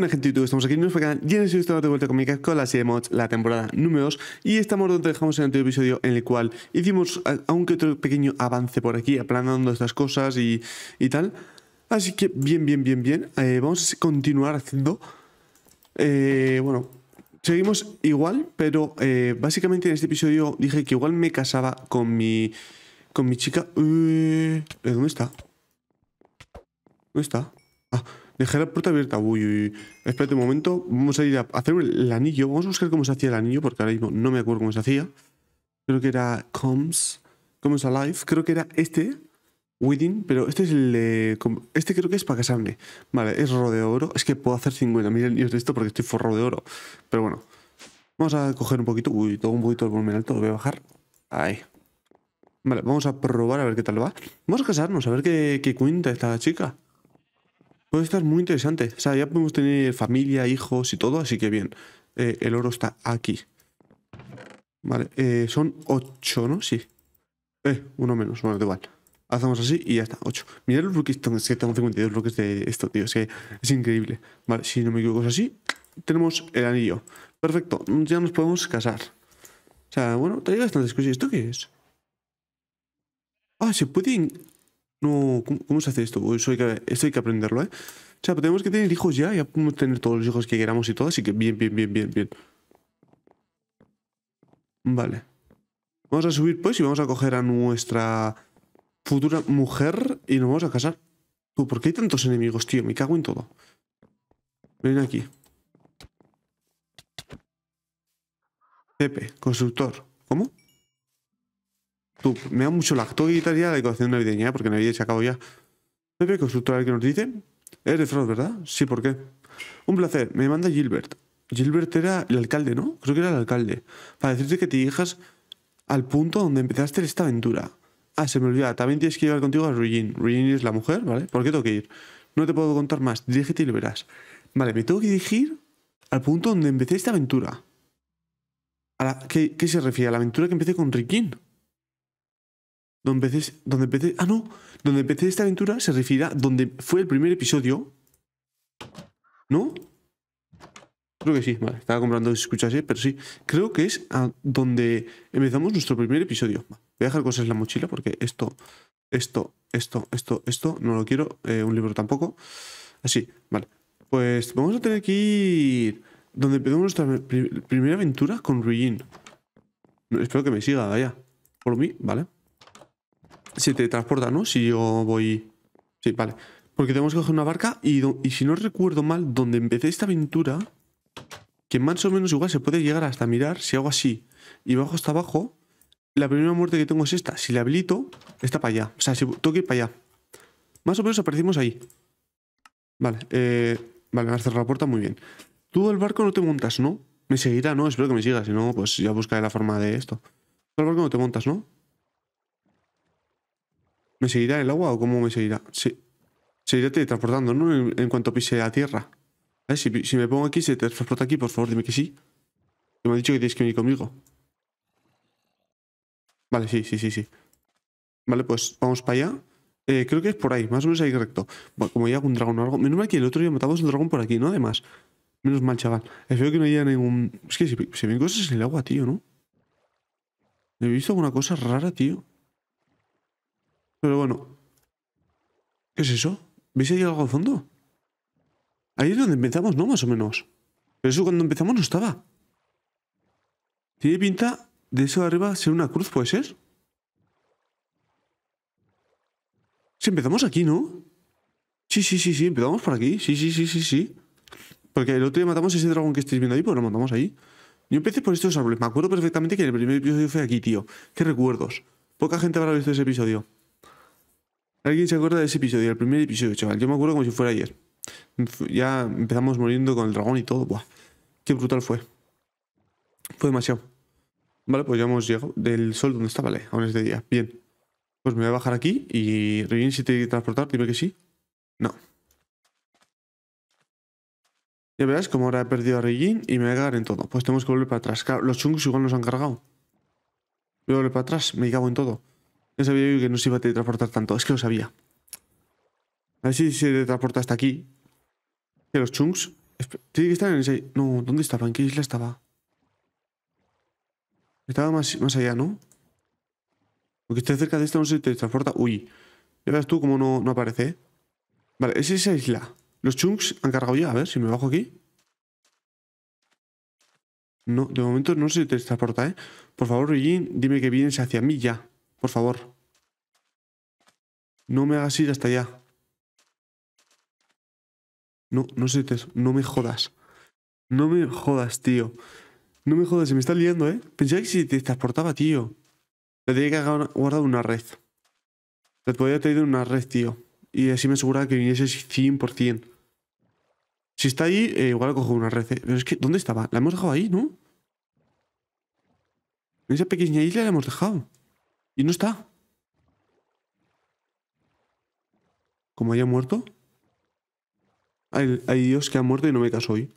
buena gente YouTube, estamos aquí en nuestro canal y en este de vuelta con mi con la serie mods, la temporada número 2 y estamos donde dejamos en el anterior episodio en el cual hicimos aunque otro pequeño avance por aquí, aplanando estas cosas y, tal. Así que bien, bien, bien, bien, eh, vamos a continuar haciendo, eh, bueno, seguimos igual, pero eh, básicamente en este episodio dije que igual me casaba con mi, con mi chica, eh, ¿dónde está? ¿Dónde está? Ah... Dejar la puerta abierta. Uy, uy, espérate un momento. Vamos a ir a hacer el anillo. Vamos a buscar cómo se hacía el anillo, porque ahora mismo no me acuerdo cómo se hacía. Creo que era Comes, comes Alive. Creo que era este. Wedding, pero este es el Este creo que es para casarme. Vale, es rodeo de oro. Es que puedo hacer 50 mil de esto porque estoy forro de oro. Pero bueno. Vamos a coger un poquito. Uy, tengo un poquito el volumen alto. voy a bajar. Ahí. Vale, vamos a probar a ver qué tal va. Vamos a casarnos, a ver qué cuenta esta chica. Puede estar muy interesante. O sea, ya podemos tener familia, hijos y todo, así que bien. Eh, el oro está aquí. Vale, eh, son ocho, ¿no? Sí. Eh, uno menos, bueno, da igual. Hacemos así y ya está, Ocho. Mirad los bloques, que tengo 52 bloques de esto, tío, es que es increíble. Vale, si no me equivoco es así, tenemos el anillo. Perfecto, ya nos podemos casar. O sea, bueno, trae bastantes cosas. ¿Esto qué es? Ah, se puede... No, ¿cómo, se hace esto? Eso hay que, esto hay que aprenderlo, ¿eh? O sea, tenemos que tener hijos ya, ya podemos tener todos los hijos que queramos y todo, así que bien, bien, bien, bien, bien. Vale. Vamos a subir pues y vamos a coger a nuestra futura mujer y nos vamos a casar. Tú, ¿por qué hay tantos enemigos, tío? Me cago en todo. Ven aquí. Pepe, constructor. ¿Cómo? tú, me da mucho la ya la decoración navideña, ¿eh? porque Navidad se acabó ya. Pepe constructora que nos dice? ¿Eres de Frost, verdad? Sí, ¿por qué? Un placer, me manda Gilbert. Gilbert era el alcalde, ¿no? Creo que era el alcalde. Para decirte que te dirijas al punto donde empezaste esta aventura. Ah, se me olvidaba. También tienes que llevar contigo a Rugin. Ruyin es la mujer, ¿vale? ¿Por qué tengo que ir? No te puedo contar más. Dirígete y lo verás. Vale, me tengo que dirigir al punto donde empecé esta aventura. ¿A ¿Qué, se refiere? ¿A la aventura que empecé con Rikin? Donde empecé, donde ah, no, donde empecé esta aventura se refiere a donde fue el primer episodio, ¿no? Creo que sí, vale, estaba comprando si pero sí, creo que es donde empezamos nuestro primer episodio. Voy a dejar cosas en la mochila porque esto, esto, esto, esto, esto, no lo quiero, eh, un libro tampoco. Así, vale. Pues vamos a tener que ir donde empezamos nuestra primera aventura con Ruin. Espero que me siga, allá Por mí, vale. Se te transporta, ¿no? Si yo voy... Sí, vale. Porque tenemos que coger una barca y, y si no recuerdo mal, donde empecé esta aventura, que más o menos igual se puede llegar hasta mirar, si hago así y bajo hasta abajo, la primera muerte que tengo es esta. Si la habilito, está para allá. O sea, si toque para allá. Más o menos aparecimos ahí. Vale, eh, vale, me has cerrado la puerta, muy bien. Tú el barco no te montas, ¿no? Me seguirá, ¿no? Espero que me siga, si no, pues ya buscaré la forma de esto. Tú al barco no te montas, ¿no? ¿Me seguirá el agua o cómo me seguirá? Sí. te teletransportando, ¿no? En, cuanto pise a tierra. Si, si, me pongo aquí, se transporta aquí, por favor, dime que sí. Que me ha dicho que tienes que venir conmigo. Vale, sí, sí, sí, sí. Vale, pues vamos para allá. Eh, creo que es por ahí, más o menos ahí recto. como ya un dragón o algo. Menos mal que el otro día matamos un dragón por aquí, ¿no? Además. Menos mal, chaval. Espero que no haya ningún... Es que si, si ven cosas en el agua, tío, ¿no? He visto alguna cosa rara, tío. Pero bueno. ¿Qué es eso? ¿Veis ahí algo al fondo? Ahí es donde empezamos, ¿no? Más o menos. Pero eso cuando empezamos no estaba. Tiene pinta de eso de arriba ser una cruz, ¿puede ser? Si empezamos aquí, ¿no? Sí, sí, sí, sí, empezamos por aquí. Sí, sí, sí, sí, sí. Porque el otro día matamos ese dragón que estáis viendo ahí, pues lo matamos ahí. Yo empecé por estos árboles. Me acuerdo perfectamente que el primer episodio fue aquí, tío. Qué recuerdos. Poca gente habrá visto ese episodio. ¿Alguien se acuerda de ese episodio? El primer episodio, chaval. Yo me acuerdo como si fuera ayer. Ya empezamos muriendo con el dragón y todo. Buah, qué brutal fue. Fue demasiado. Vale, pues ya hemos llegado. Del sol donde está, vale. Aún es de día. Bien. Pues me voy a bajar aquí y se si te transportar. Dime que sí. No. Ya verás como ahora he perdido a Regin y me voy a cagar en todo. Pues tenemos que volver para atrás. Los chungos igual nos han cargado. Voy a volver para atrás. Me cago en todo. Ya sabía yo que no se iba a teletransportar tanto. Es que lo sabía. A ver si se teletransporta hasta aquí. Que los chunks. Tiene que estar en ese. No, ¿dónde estaba? ¿En qué isla estaba? Estaba más, más allá, ¿no? Porque esté cerca de esta no se teletransporta. Uy. Ya ves tú cómo no, no aparece. ¿eh? Vale, es esa isla. Los chunks han cargado ya. A ver si me bajo aquí. No, de momento no se teletransporta, ¿eh? Por favor, Regin, dime que vienes hacia mí ya. Por favor. No me hagas ir hasta allá. No, no sé, no me jodas. No me jodas, tío. No me jodas, se me está liando, ¿eh? Pensaba que si te transportaba, tío. Te tenía que haber guardado una red. Te podía haber traído una red, tío. Y así me aseguraba que viniese 100%. Si está ahí, eh, igual cojo una red. ¿eh? Pero es que, ¿dónde estaba? La hemos dejado ahí, ¿no? En esa pequeña isla la hemos dejado. Y no está. ¿Como haya muerto? Hay, Dios que ha muerto y no me caso hoy.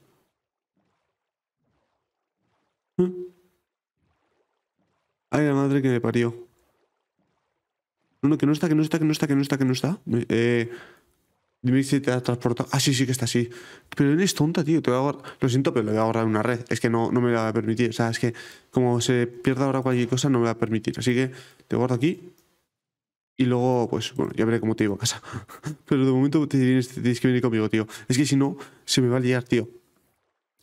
Hay ¿Eh? Ay, la madre que me parió. No, no, que no está, que no está, que no está, que no está, que no está. Eh... Dime si te ha transportado. Ah, sí, sí que está así. Pero eres tonta, tío. Te voy a Lo siento, pero le voy a ahorrar una red. Es que no, me la va a permitir. O sea, es que como se pierda ahora cualquier cosa, no me va a permitir. Así que te guardo aquí. Y luego, pues, bueno, ya veré cómo te llevo a casa. pero de momento tienes, que venir conmigo, tío. Es que si no, se me va a liar, tío.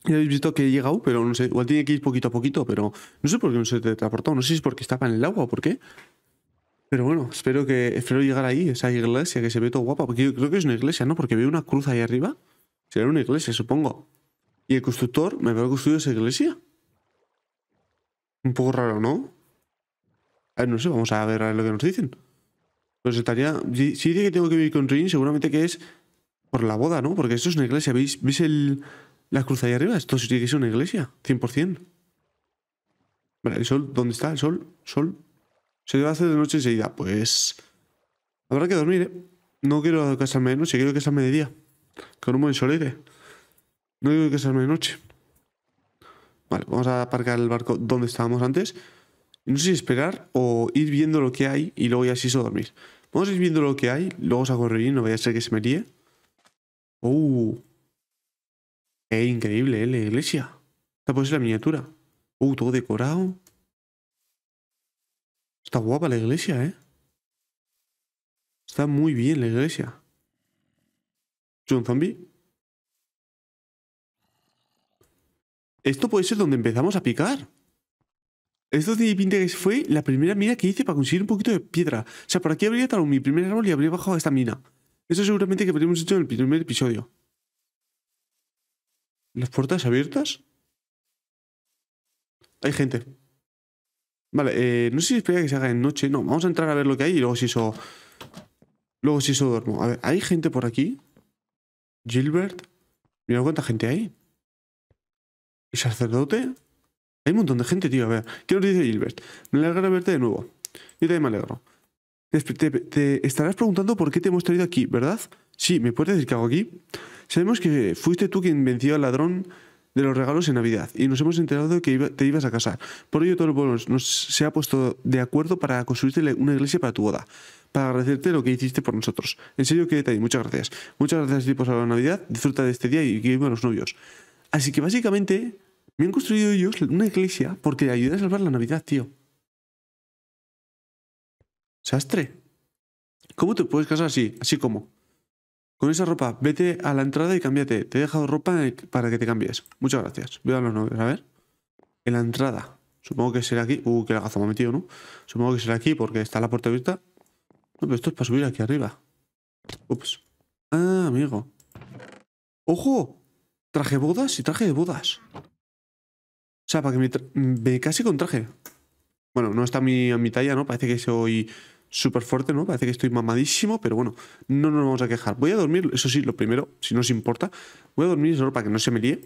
Ya habéis visto que he llegado, pero no sé. Igual tiene que ir poquito a poquito, pero no sé por qué no se te transportó. No sé si es porque estaba en el agua o por qué. Pero bueno, espero que espero llegar ahí, esa iglesia que se ve todo guapa, porque yo creo que es una iglesia, ¿no? Porque veo una cruz ahí arriba. Será una iglesia, supongo. Y el constructor me veo construido esa iglesia. Un poco raro, ¿no? A no sé, vamos a ver, a ver lo que nos dicen. Pues estaría... Si dice que tengo que vivir con Rin, seguramente que es por la boda, ¿no? Porque esto es una iglesia. ¿Veis, ¿veis el, la cruz ahí arriba? Esto sí que es una iglesia, 100%. Vale, el sol, ¿dónde está? El sol, sol, se va hacer de noche enseguida. Pues. Habrá que dormir, ¿eh? No quiero casarme de noche, quiero casarme de día. Con un buen solide. No quiero casarme de noche. Vale, vamos a aparcar el barco donde estábamos antes. No sé si esperar o ir viendo lo que hay y luego ya se hizo dormir. Vamos a ir viendo lo que hay, luego saco a correr no vaya a ser que se me ríe. ¡Uh! ¡Qué increíble, ¿eh? La iglesia. Esta puede ser la miniatura. ¡Uh! Todo decorado. Está guapa la iglesia, ¿eh? Está muy bien la iglesia. ¿Soy un zombie? Esto puede ser donde empezamos a picar. Esto tiene pinta que fue la primera mina que hice para conseguir un poquito de piedra. O sea, por aquí habría estado mi primer árbol y habría bajado esta mina. Eso seguramente que habríamos hecho en el primer episodio. ¿Las puertas abiertas? Hay gente. Vale, eh, no sé si espera que se haga en noche. No, vamos a entrar a ver lo que hay y luego si eso... Luego si eso duermo. A ver, ¿hay gente por aquí? Gilbert. Mira cuánta gente hay. ¿El sacerdote? Hay un montón de gente, tío. A ver, ¿qué nos dice Gilbert? Me alegra verte de nuevo. Yo también me alegro. te, estarás preguntando por qué te hemos traído aquí, ¿verdad? Sí, ¿me puedes decir qué hago aquí? Sabemos que fuiste tú quien venció al ladrón de los regalos en Navidad y nos hemos enterado de que te ibas a casar. Por ello, todo el pueblo nos, se ha puesto de acuerdo para construirte una iglesia para tu boda, para agradecerte lo que hiciste por nosotros. En serio, quédate ahí, muchas gracias. Muchas gracias, tipos, a la Navidad. Disfruta de este día y que vivan los novios. Así que básicamente me han construido ellos una iglesia porque ayudé a salvar la Navidad, tío. Sastre. ¿Cómo te puedes casar así? Así como. Con esa ropa, vete a la entrada y cámbiate. Te he dejado ropa para que te cambies. Muchas gracias. Voy a los novios. a ver. En la entrada. Supongo que será aquí. Uh, que lagazo me ha metido, ¿no? Supongo que será aquí porque está la puerta abierta. No, pero esto es para subir aquí arriba. Ups. Ah, amigo. ¡Ojo! Traje bodas y traje de bodas. O sea, para que me, me casi con traje. Bueno, no está mi, a mi talla, ¿no? Parece que soy súper fuerte, ¿no? Parece que estoy mamadísimo, pero bueno, no nos vamos a quejar. Voy a dormir, eso sí, lo primero, si no os importa, voy a dormir solo para que no se me líe.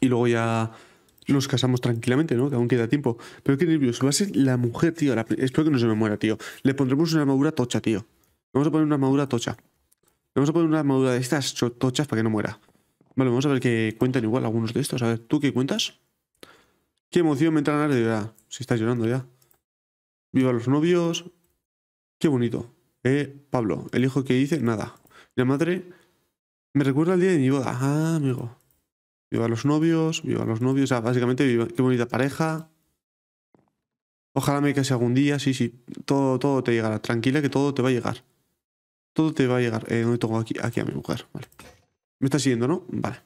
Y luego ya nos casamos tranquilamente, ¿no? Que aún queda tiempo. Pero qué nervios, va a ser la mujer, tío. Espero que no se me muera, tío. Le pondremos una armadura tocha, tío. Vamos a poner una armadura tocha. Vamos a poner una armadura de estas tochas para que no muera. Vale, vamos a ver qué cuentan igual algunos de estos. A ver, ¿tú qué cuentas? Qué emoción me entra a la de ya Si estás llorando ya. Viva los novios. Qué bonito. Eh, Pablo, el hijo que dice, nada. La madre me recuerda el día de mi boda. Ah, amigo. Viva los novios, viva los novios. O básicamente, viva, qué bonita pareja. Ojalá me case algún día, sí, sí. Todo, todo te llegará. Tranquila que todo te va a llegar. Todo te va a llegar. Eh, ¿Dónde tengo aquí? Aquí a mi mujer. Vale. Me está siguiendo, ¿no? Vale.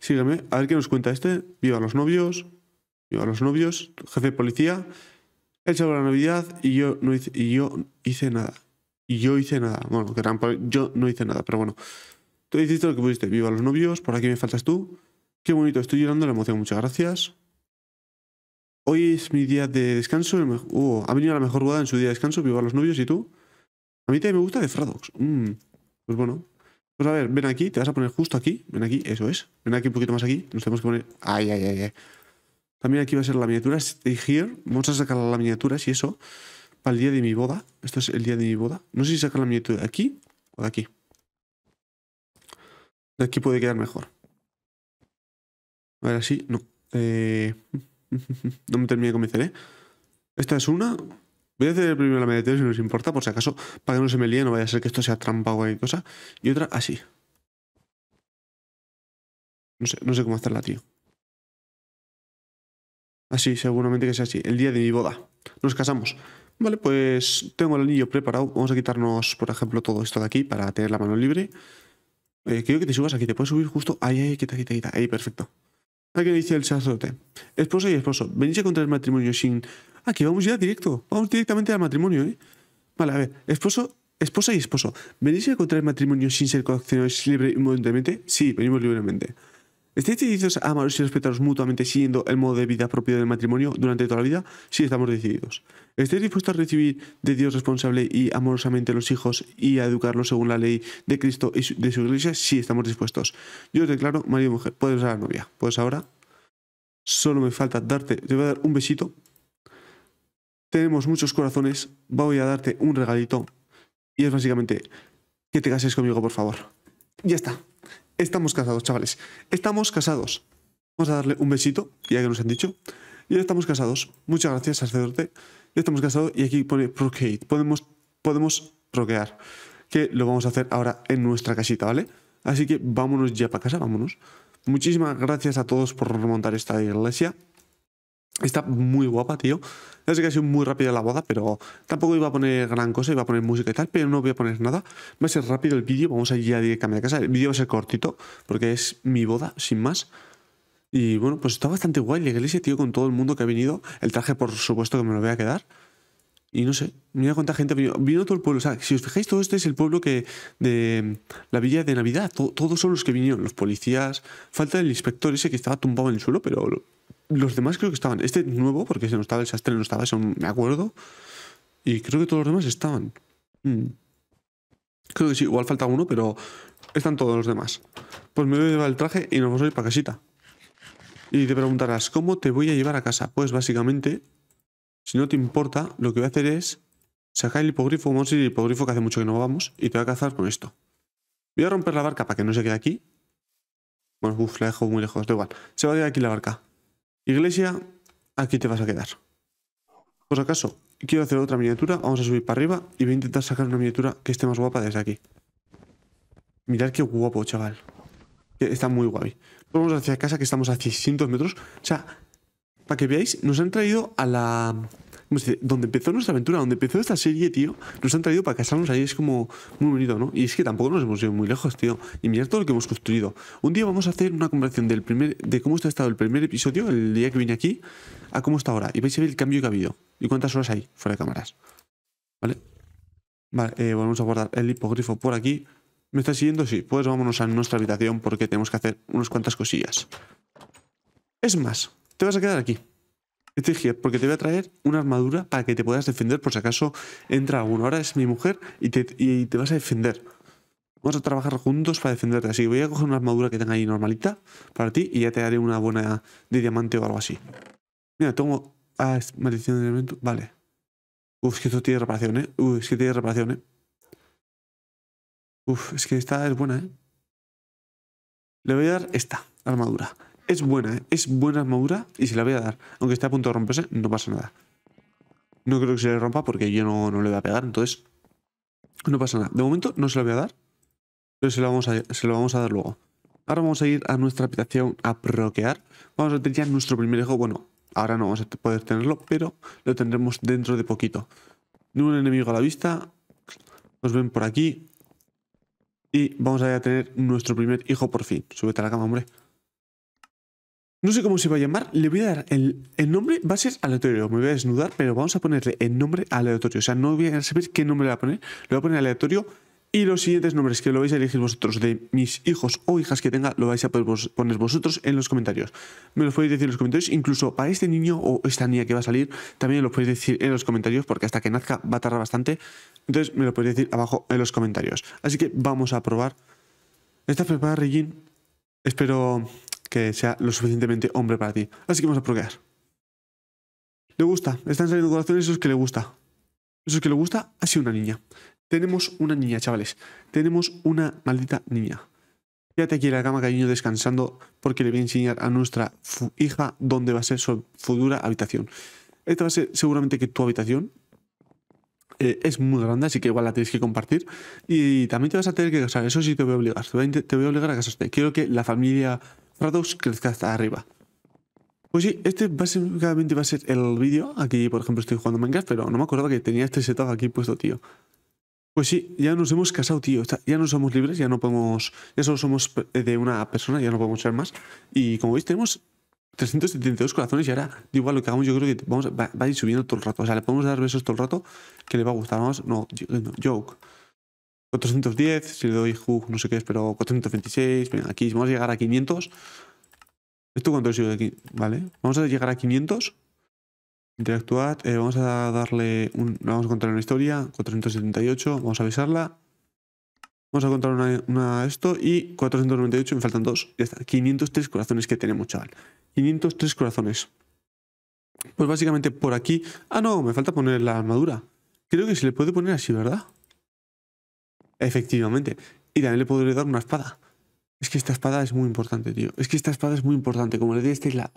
Sígueme. A ver qué nos cuenta este. Viva los novios. Viva los novios. Jefe de policía él a la Navidad y yo no hice, y yo hice nada. Y yo hice nada. Bueno, que yo no hice nada, pero bueno. Tú hiciste lo que pudiste. Viva los novios, por aquí me faltas tú. Qué bonito, estoy llorando la emoción, muchas gracias. Hoy es mi día de descanso. Uh, ha venido la mejor boda en su día de descanso. Viva los novios y tú. A mí también me gusta de Fradox. Mm, pues bueno. Pues a ver, ven aquí, te vas a poner justo aquí. Ven aquí, eso es. Ven aquí un poquito más aquí. Nos tenemos que poner. Ay, ay, ay, ay. También aquí va a ser la miniatura Vamos a sacar la miniatura si eso para el día de mi boda. Esto es el día de mi boda. No sé si sacar la miniatura de aquí o de aquí. De aquí puede quedar mejor. A ver, así, no. Eh, no me terminé de convencer, ¿eh? Esta es una. Voy a hacer primero la miniatura si nos importa, por si acaso, para que no se me líe, no vaya a ser que esto sea trampa o cualquier cosa. Y otra así. No sé, no sé cómo hacerla, tío. Así, seguramente que sea así. El día de mi boda. Nos casamos. Vale, pues tengo el anillo preparado. Vamos a quitarnos, por ejemplo, todo esto de aquí para tener la mano libre. Eh, quiero que te subas aquí. Te puedes subir justo. Ahí, ahí, quita, quita, quita. Ahí, perfecto. Aquí dice el sacerdote. Esposa y esposo, venís a contraer el matrimonio sin... Aquí ah, vamos ya directo. Vamos directamente al matrimonio, ¿eh? Vale, a ver. Esposo, esposa y esposo. ¿Venís a contraer el matrimonio sin ser coaccionados libremente? Sí, venimos libremente. ¿Estáis decididos a amaros y respetaros mutuamente siguiendo el modo de vida propio del matrimonio durante toda la vida? Sí, estamos decididos. ¿Estáis dispuestos a recibir de Dios responsable y amorosamente los hijos y a educarlos según la ley de Cristo y de su iglesia? Sí, estamos dispuestos. Yo os declaro, marido y mujer, puedes ser la novia. Pues ahora, solo me falta darte, te voy a dar un besito. Tenemos muchos corazones, voy a darte un regalito. Y es básicamente que te cases conmigo, por favor. Ya está. Estamos casados, chavales. Estamos casados. Vamos a darle un besito, ya que nos han dicho. Ya estamos casados. Muchas gracias, sacerdote. Ya estamos casados y aquí pone procreate. Podemos, podemos procrear. Que lo vamos a hacer ahora en nuestra casita, ¿vale? Así que vámonos ya para casa, vámonos. Muchísimas gracias a todos por remontar esta iglesia. Está muy guapa, tío. Ya sé que ha sido muy rápida la boda, pero tampoco iba a poner gran cosa, iba a poner música y tal, pero no voy a poner nada. Va a ser rápido el vídeo, vamos a ir ya directamente a casa. El vídeo va a ser cortito, porque es mi boda, sin más. Y bueno, pues está bastante guay la iglesia, tío, con todo el mundo que ha venido. El traje, por supuesto, que me lo voy a quedar. Y no sé, mira cuánta gente vino, vino todo el pueblo. O sea, si os fijáis, todo este es el pueblo que de la villa de Navidad. todos son los que vinieron, los policías. Falta el inspector ese que estaba tumbado en el suelo, pero los demás creo que estaban. Este nuevo, porque se nos estaba el sastre, no estaba, eso me acuerdo. Y creo que todos los demás estaban. Mm. Creo que sí, igual falta uno, pero están todos los demás. Pues me voy a llevar el traje y nos vamos a ir para casita. Y te preguntarás, ¿cómo te voy a llevar a casa? Pues básicamente si no te importa, lo que voy a hacer es sacar el hipogrifo, vamos a ir el hipogrifo que hace mucho que no vamos, y te voy a cazar con esto. Voy a romper la barca para que no se quede aquí. Bueno, uff, la dejo muy lejos, da igual. Se va a quedar aquí la barca. Iglesia, aquí te vas a quedar. Por si acaso, quiero hacer otra miniatura, vamos a subir para arriba y voy a intentar sacar una miniatura que esté más guapa desde aquí. Mirad qué guapo, chaval. Está muy guay. Vamos hacia casa que estamos a 600 metros. O sea, para que veáis, nos han traído a la. ¿Cómo se dice? Donde empezó nuestra aventura, donde empezó esta serie, tío, nos han traído para casarnos ahí. Es como muy bonito, ¿no? Y es que tampoco nos hemos ido muy lejos, tío. Y mirad todo lo que hemos construido. Un día vamos a hacer una comparación del primer, de cómo está estado el primer episodio, el día que vine aquí, a cómo está ahora. Y vais a ver el cambio que ha habido. Y cuántas horas hay fuera de cámaras. ¿Vale? Vale, eh, a guardar el hipogrifo por aquí. ¿Me está siguiendo? Sí. Pues vámonos a nuestra habitación porque tenemos que hacer unas cuantas cosillas. Es más, te vas a quedar aquí. hier, este porque te voy a traer una armadura para que te puedas defender por si acaso entra alguno. Ahora es mi mujer y te, y te vas a defender. Vamos a trabajar juntos para defenderte. Así que voy a coger una armadura que tenga ahí normalita para ti y ya te haré una buena de diamante o algo así. Mira, tengo... Ah, es maldición de elemento. Vale. Uf, es que esto tiene reparación, ¿eh? Uf, es que tiene reparación, ¿eh? Uf, es que esta es buena, ¿eh? Le voy a dar esta armadura. Es buena, ¿eh? es buena armadura y se la voy a dar. Aunque esté a punto de romperse, no pasa nada. No creo que se le rompa porque yo no, no le voy a pegar, entonces no pasa nada. De momento no se la voy a dar, pero se la vamos a, se vamos a dar luego. Ahora vamos a ir a nuestra habitación a proquear. Vamos a tener ya nuestro primer hijo. Bueno, ahora no vamos a poder tenerlo, pero lo tendremos dentro de poquito. Un enemigo a la vista. Nos ven por aquí. Y vamos a tener nuestro primer hijo por fin. Súbete a la cama, hombre. No sé cómo se va a llamar, le voy a dar el, nombre, va a ser aleatorio, me voy a desnudar, pero vamos a ponerle el nombre aleatorio. O sea, no voy a saber qué nombre le voy a poner, le voy a poner aleatorio y los siguientes nombres que lo vais a elegir vosotros de mis hijos o hijas que tenga, lo vais a poder poner vosotros en los comentarios. Me lo podéis decir en los comentarios, incluso para este niño o esta niña que va a salir, también lo podéis decir en los comentarios, porque hasta que nazca va a tardar bastante. Entonces me lo podéis decir abajo en los comentarios. Así que vamos a probar. ¿Estás preparada, Regin? Espero que sea lo suficientemente hombre para ti. Así que vamos a procrear. Le gusta, están saliendo corazones esos que le gusta. Eso es que le gusta Así una niña. Tenemos una niña, chavales. Tenemos una maldita niña. Quédate aquí en la cama, cariño, descansando, porque le voy a enseñar a nuestra hija dónde va a ser su futura habitación. Esta va a ser seguramente que tu habitación eh, es muy grande, así que igual la tienes que compartir. Y también te vas a tener que casar, eso sí te voy a obligar. Te voy a, te voy a obligar a casarte. Quiero que la familia Ratos crezca hasta arriba. Pues sí, este básicamente va a ser el vídeo. Aquí, por ejemplo, estoy jugando Minecraft, pero no me acordaba que tenía este setup aquí puesto, tío. Pues sí, ya nos hemos casado, tío. Ya no somos libres, ya no podemos... Ya solo somos eh, de una persona, ya no podemos ser más. Y como veis, tenemos 372 corazones y ahora, igual lo que hagamos, yo creo que vamos, va, a ir subiendo todo el rato. O sea, le podemos dar besos todo el rato que le va a gustar. Vamos, no, no joke. 410, si le doy HUG, no sé qué es, pero 426, venga, aquí vamos a llegar a 500. ¿Esto cuánto sigue aquí? Vale, vamos a llegar a 500. Interactuad, eh, vamos a darle, un, vamos a contar una historia, 478, vamos a avisarla Vamos a contar una, una esto y 498, me faltan dos, ya está, 503 corazones que tenemos, chaval. 503 corazones. Pues básicamente por aquí... Ah, no, me falta poner la armadura. Creo que se le puede poner así, ¿verdad? Efectivamente. Y también le podría dar una espada. Es que esta espada es muy importante, tío. Es que esta espada es muy importante. Como le di esta isla.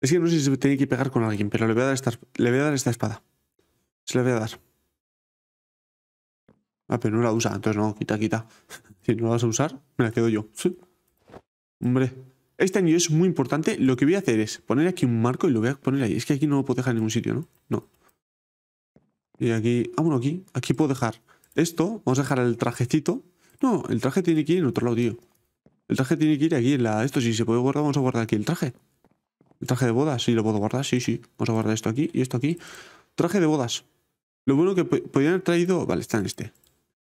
Es que no sé si se tiene que pegar con alguien, pero le voy a dar esta, le voy a dar esta espada. Se la voy a dar. Ah, pero no la usa, entonces no, quita, quita. si no la vas a usar, me la quedo yo. Sí. Hombre. Este año es muy importante. Lo que voy a hacer es poner aquí un marco y lo voy a poner ahí. Es que aquí no lo puedo dejar en ningún sitio, ¿no? No. Y aquí... Ah, bueno, aquí. Aquí puedo dejar esto, vamos a dejar el trajecito. No, el traje tiene que ir en otro lado, tío. El traje tiene que ir aquí en la... Esto, si se puede guardar, vamos a guardar aquí el traje. El traje de bodas, sí, lo puedo guardar, sí, sí. Vamos a guardar esto aquí y esto aquí. Traje de bodas. Lo bueno que podían haber traído... Vale, está en este.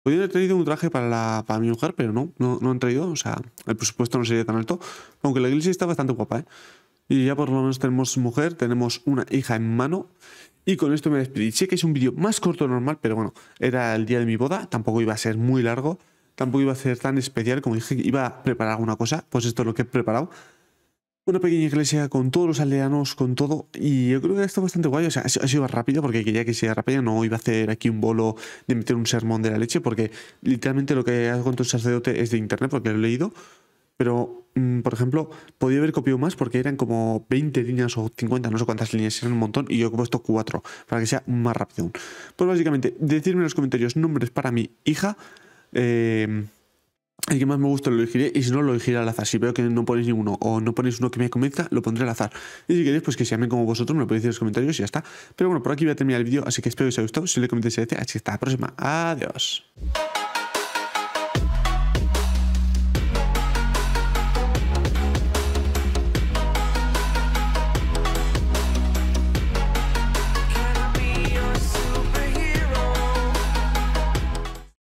Podrían haber traído un traje para, la, para mi mujer, pero no, no, no han traído. O sea, el presupuesto no sería tan alto. Aunque la iglesia está bastante guapa, ¿eh? Y ya por lo menos tenemos mujer, tenemos una hija en mano. Y con esto me despedí. Sé que es un vídeo más corto normal, pero bueno, era el día de mi boda, tampoco iba a ser muy largo, tampoco iba a ser tan especial como dije iba a preparar alguna cosa, pues esto es lo que he preparado. Una pequeña iglesia con todos los aldeanos, con todo, y yo creo que esto estado bastante guay, o sea, ha sido rápido porque quería que sea rápido no iba a hacer aquí un bolo de meter un sermón de la leche, porque literalmente lo que hago con el sacerdote es de internet, porque lo he leído, pero, mm, por ejemplo, podía haber copiado más porque eran como 20 líneas o 50, no sé cuántas líneas, eran un montón, y yo he puesto 4 para que sea más rápido Pues básicamente, decirme en los comentarios nombres para mi hija. Eh, el que más me guste lo elegiré y si no lo elegiré al azar. Si veo que no ponéis ninguno o no ponéis uno que me convenza, lo pondré al azar. Y si queréis, pues que se llamen como vosotros, me lo podéis decir en los comentarios y ya está. Pero bueno, por aquí voy a terminar el vídeo, así que espero que os haya gustado. Si le comentéis, este, hasta la próxima. Adiós.